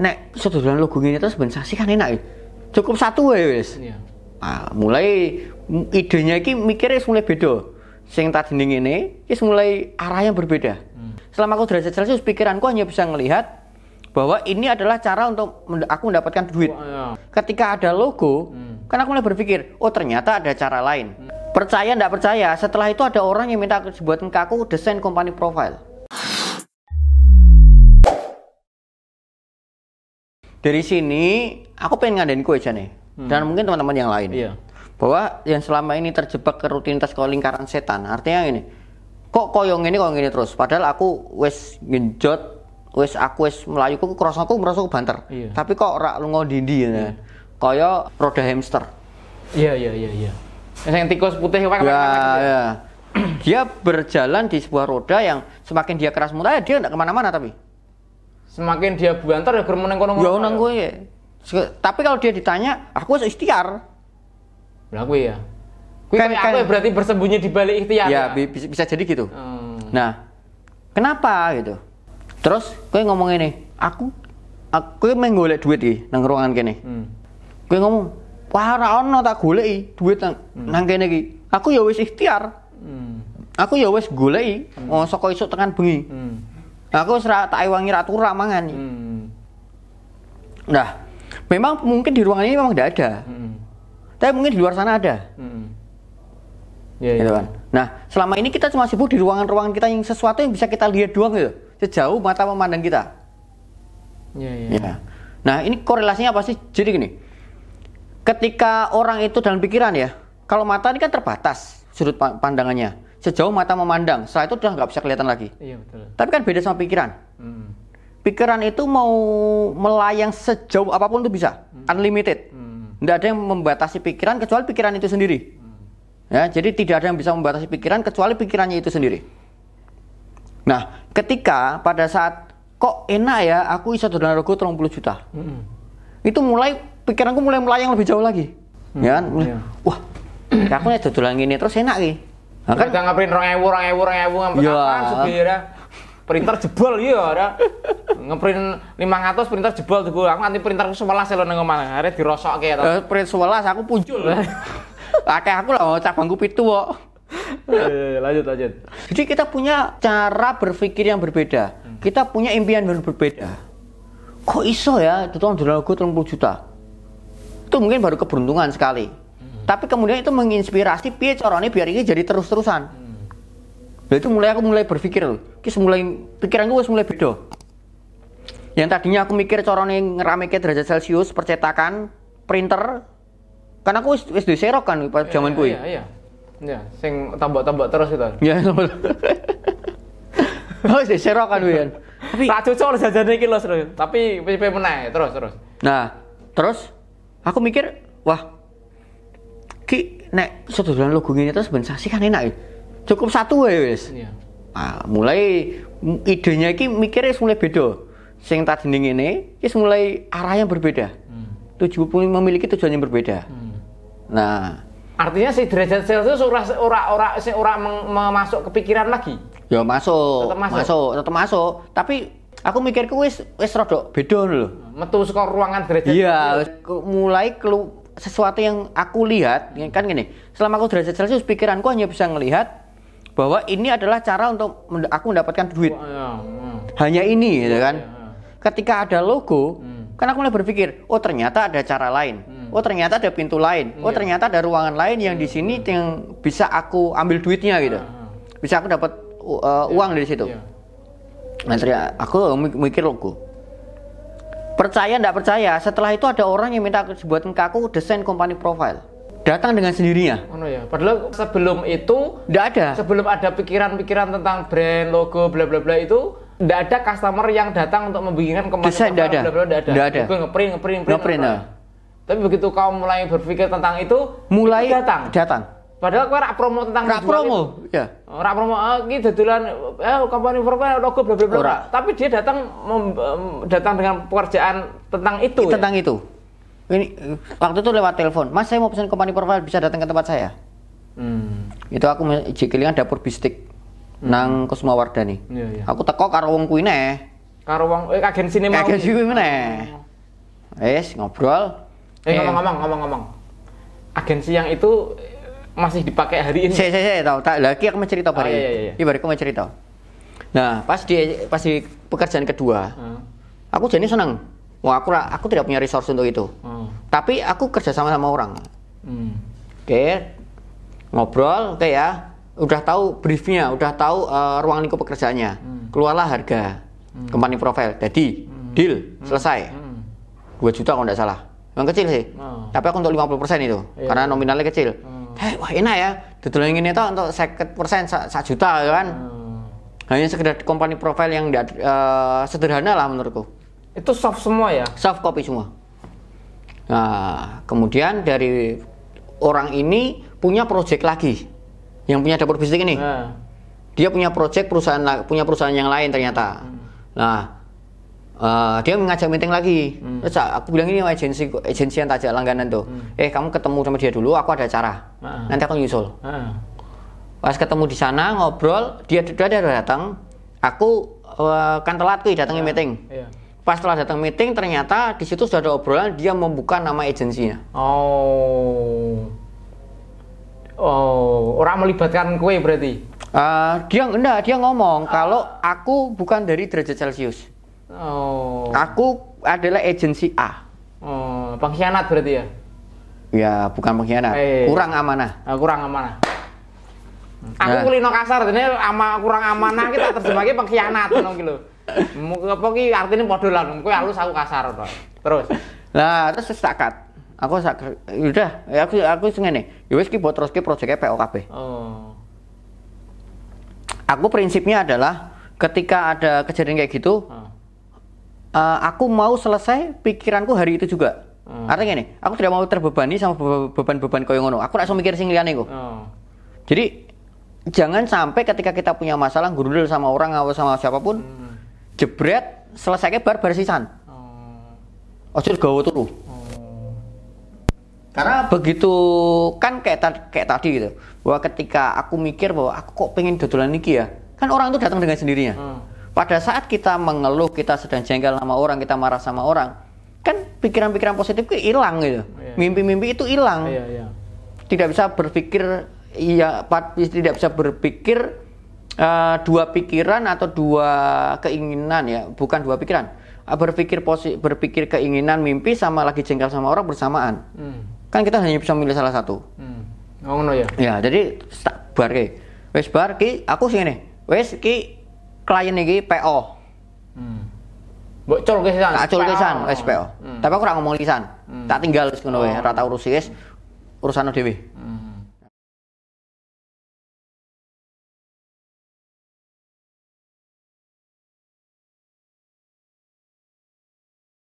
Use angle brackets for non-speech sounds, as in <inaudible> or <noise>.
nek sedodolan logungnya terus ben sasi kan enak ya? Cukup satu ya wes Iya. Nah, mulai idenya ini mikirnya mulai beda. Sing dinding ini, is mulai arah yang berbeda. Hmm. Selama aku derajat celcius pikiranku hanya bisa melihat bahwa ini adalah cara untuk aku mendapatkan duit. Oh, iya. Ketika ada logo, hmm. kan aku mulai berpikir, oh ternyata ada cara lain. Hmm. Percaya tidak percaya, setelah itu ada orang yang minta aku buatin ke aku desain company profile dari sini aku pengen ngadain kue aja ya. nih hmm. dan mungkin teman-teman yang lain iya. bahwa yang selama ini terjebak ke rutinitas kalau lingkaran setan artinya ini kok koyong ini koyong ini terus padahal aku wes ngejot wes aku wes melayu aku kerasa aku merasa aku banter iya. tapi kok rak lu dindi ya iya. roda hamster iya iya iya iya yang tikus putih wak, ya, wak, ya. dia berjalan di sebuah roda yang semakin dia keras mulai dia tidak kemana-mana tapi semakin dia buantar ya germen kono Ya nang Tapi kalau dia ditanya, aku istiar. ikhtiar. ya. Kowe kan, kan, aku kan- berarti bersembunyi di balik ikhtiar. Ya, ya? Bisa, bisa jadi gitu. Hmm. Nah, kenapa gitu? Terus gue ngomong ini, aku aku main golek duit di nang ruangan kene. Hmm. ngomong, "Wah, ora ono tak goleki duit nang, hmm. nang kene ki Aku ya wis ikhtiar." Hmm. Aku ya wis goleki, hmm. oh saka isuk tekan bengi. Hmm aku serat tak wangi ratu ramangan hmm. nah memang mungkin di ruangan ini memang tidak ada hmm. tapi mungkin di luar sana ada hmm. yeah, iya. gitu yeah. kan nah selama ini kita cuma sibuk di ruangan-ruangan kita yang sesuatu yang bisa kita lihat doang gitu sejauh mata memandang kita yeah, yeah. Yeah. nah ini korelasinya apa sih jadi gini ketika orang itu dalam pikiran ya kalau mata ini kan terbatas sudut pandangannya sejauh mata memandang. Setelah itu udah nggak bisa kelihatan lagi. Iya betul. Tapi kan beda sama pikiran. Hmm. Pikiran itu mau melayang sejauh apapun itu bisa, hmm. unlimited. Hmm. ada yang membatasi pikiran kecuali pikiran itu sendiri. Hmm. Ya, jadi tidak ada yang bisa membatasi pikiran kecuali pikirannya itu sendiri. Nah, ketika pada saat kok enak ya, aku bisa dolar rego 30 juta. Hmm. Itu mulai pikiranku mulai melayang lebih jauh lagi. Hmm. Ya, Iya. wah, <clears throat> ya aku nih dodolan ini terus enak nih Nah, kan nggak ngapain orang ewu, orang ewu, orang ewu, ngapain apa supir Printer jebol iya ada. Ngeprint 500 printer jebol tuh Aku nanti printerku 11 lho nang omah. Are dirosokke ya to. printer eh, print 11 aku puncul. <laughs> Akeh aku lho oh, cabangku pitu kok. Eh, iya, iya, lanjut lanjut. Jadi kita punya cara berpikir yang berbeda. Hmm. Kita punya impian yang berbeda. Kok iso ya? Itu tahun aku gue 30 juta. Itu mungkin baru keberuntungan sekali tapi kemudian itu menginspirasi piye corone biar ini jadi terus-terusan. Hmm. itu mulai aku mulai berpikir Kis mulai pikiran gue mulai beda. Yang tadinya aku mikir ngerame ke derajat Celcius percetakan printer karena aku wis di serok kan pada iya, zaman gue. Iya, ya? iya, iya. Ya, sing tambah-tambah terus itu. Iya, tambah. Oh, wis serok kan kuwi. Tapi tak cocok jajane iki lho, Tapi PP menang terus terus. Nah, terus aku mikir, wah ki nek lo logungnya terus ben sih kan enak ya. Cukup satu ya wes Iya. Nah, mulai idenya ki mikirnya mulai beda. Sing tadi ini iki mulai arah yang berbeda. Hmm. Tujuh pun memiliki tujuan yang berbeda. Hmm. Nah, artinya si derajat celcius ora ora ora si ora masuk kepikiran lagi. Ya masuk, tetap masuk, masuk tetap masuk. Tapi aku mikirku wis wis rodok beda lho. Metu saka ruangan derajat. Iya, mulai kelu sesuatu yang aku lihat ya kan gini selama aku derajat celcius pikiranku hanya bisa melihat bahwa ini adalah cara untuk aku mendapatkan duit ya, ya. hanya ini iya, gitu kan ketika ada logo hmm. kan aku mulai berpikir oh ternyata ada cara lain hmm. oh ternyata ada pintu lain oh iya. ternyata ada ruangan lain yang di iya, sini yang bisa aku ambil duitnya gitu ah, ah. bisa aku dapat uh, uang dari situ Nah, aku mikir logo Percaya tidak percaya, setelah itu ada orang yang minta aku buatin ke aku desain company profile. Datang dengan sendirinya. Oh ya. Padahal sebelum itu tidak ada. Sebelum ada pikiran-pikiran tentang brand, logo, bla bla bla itu tidak ada customer yang datang untuk membingungkan company desain, Tidak ada. Tidak ada. ada. ngeprint, ngeprint, ngeprint. Nge tapi begitu kau mulai berpikir tentang itu, mulai itu datang. Datang Padahal kowe rapromo promo tentang rak promo. Ya. Rak promo jadulan eh, eh company for logo bla bla bla. Tapi dia datang mem, datang dengan pekerjaan tentang itu. Ya? Tentang itu. Ini waktu itu lewat telepon. Mas saya mau pesan company profile bisa datang ke tempat saya. Hmm. Itu aku jekilingan dapur bistik hmm. nang Kusma Wardani. Iya, iya. Aku teko karo wong kuwi neh. Karo wong eh kagen sini Agen Kagen sini Oh. ngobrol. Eh ngomong-ngomong, eh. ngomong-ngomong. Agensi yang itu masih dipakai hari ini. Saya saya, tahu. Tak lagi aku cerita hari ah, iya, ini. iya, iya. ini. aku cerita. Nah, pas di pas di pekerjaan kedua, hmm. aku jadi senang. Wah, aku aku tidak punya resource untuk itu. Hmm. Tapi aku kerja sama sama orang. Hmm. Oke, ngobrol, oke ya. Udah tahu briefnya, udah tahu eh, ruang lingkup pekerjaannya. Hmm. Keluarlah harga, hmm. company profile. Jadi hmm. deal selesai. Hmm. 2 juta kalau tidak salah. Yang kecil sih. Oh. Tapi aku untuk 50% itu, yeah. karena iya. nominalnya kecil. Hmm Hei, eh, wah enak ya. Dodol ini toh untuk 50% persen satu juta ya kan. Hmm. Hanya sekedar company profile yang uh, sederhana lah menurutku. Itu soft semua ya? Soft copy semua. Nah, kemudian dari orang ini punya project lagi. Yang punya dapur bisnis ini. Hmm. Dia punya project perusahaan punya perusahaan yang lain ternyata. Hmm. Nah, Uh, dia mengajak meeting lagi. Hmm. Terus aku bilang ini oh, agensi agensi yang tajak langganan tuh. Hmm. Eh, kamu ketemu sama dia dulu, aku ada acara. uh Nanti aku nyusul. uh Pas ketemu di sana ngobrol, dia sudah ada datang. Aku uh, kan ya, iya. telat tuh datangnya uh meeting. Yeah. Pas setelah datang meeting ternyata di situ sudah ada obrolan dia membuka nama agensinya. Oh. Oh, orang melibatkan kue berarti. Uh, dia enggak, dia ngomong kalau aku bukan dari derajat Celcius. Oh. Aku adalah agensi A. Oh, pengkhianat berarti ya? Ya, bukan pengkhianat. Eh. Kurang amanah. Ah, kurang amanah. Nah. Aku nah. kulino kasar, ini ama, kurang amanah kita terjemahnya pengkhianat ngono gitu. Apa ki artinya padha lah, kowe halus aku kasar Terus. Nah terus sesakat. Aku sak udah, ya aku aku sengen nih. Ya ki buat teruske proyeknya POKB. Oh. Aku prinsipnya adalah ketika ada kejadian kayak gitu, hmm Eh, aku mau selesai pikiranku hari itu juga. Hmm. Artinya nih, aku tidak mau terbebani sama beban-beban kau yang ngono. Aku langsung mikir sing liane kok. Oh. Jadi jangan sampai ketika kita punya masalah gurudul sama orang atau sama siapapun, hmm. jebret selesai bar bar Oh, Hmm. Ojo gawe turu. Oh. Karena begitu kan kayak tadi kayak tadi gitu. Bahwa ketika aku mikir bahwa aku kok pengen dodolan niki ya, kan orang itu datang dengan sendirinya. Hmm pada saat kita mengeluh, kita sedang jengkel sama orang, kita marah sama orang, kan pikiran-pikiran positif itu hilang gitu. Iya. Mimpi-mimpi itu hilang. Iya, iya. Tidak bisa berpikir ya tidak bisa berpikir uh, dua pikiran atau dua keinginan ya, bukan dua pikiran. Eh, berpikir positif, berpikir keinginan, mimpi sama lagi jengkel sama orang bersamaan. Hmm. Kan kita hanya bisa memilih salah satu. Hmm. Oh no ya. Ya, jadi bar ki. wes bar ki, aku sini, wes ki klien iki PO. Hmm. Mbok cul kisan. Tak cul kisan wis PO. Hmm. Tapi aku ora ngomong lisan. Hmm. Tak tinggal wis ngono wae, ora tak urusi wis urusane Hmm.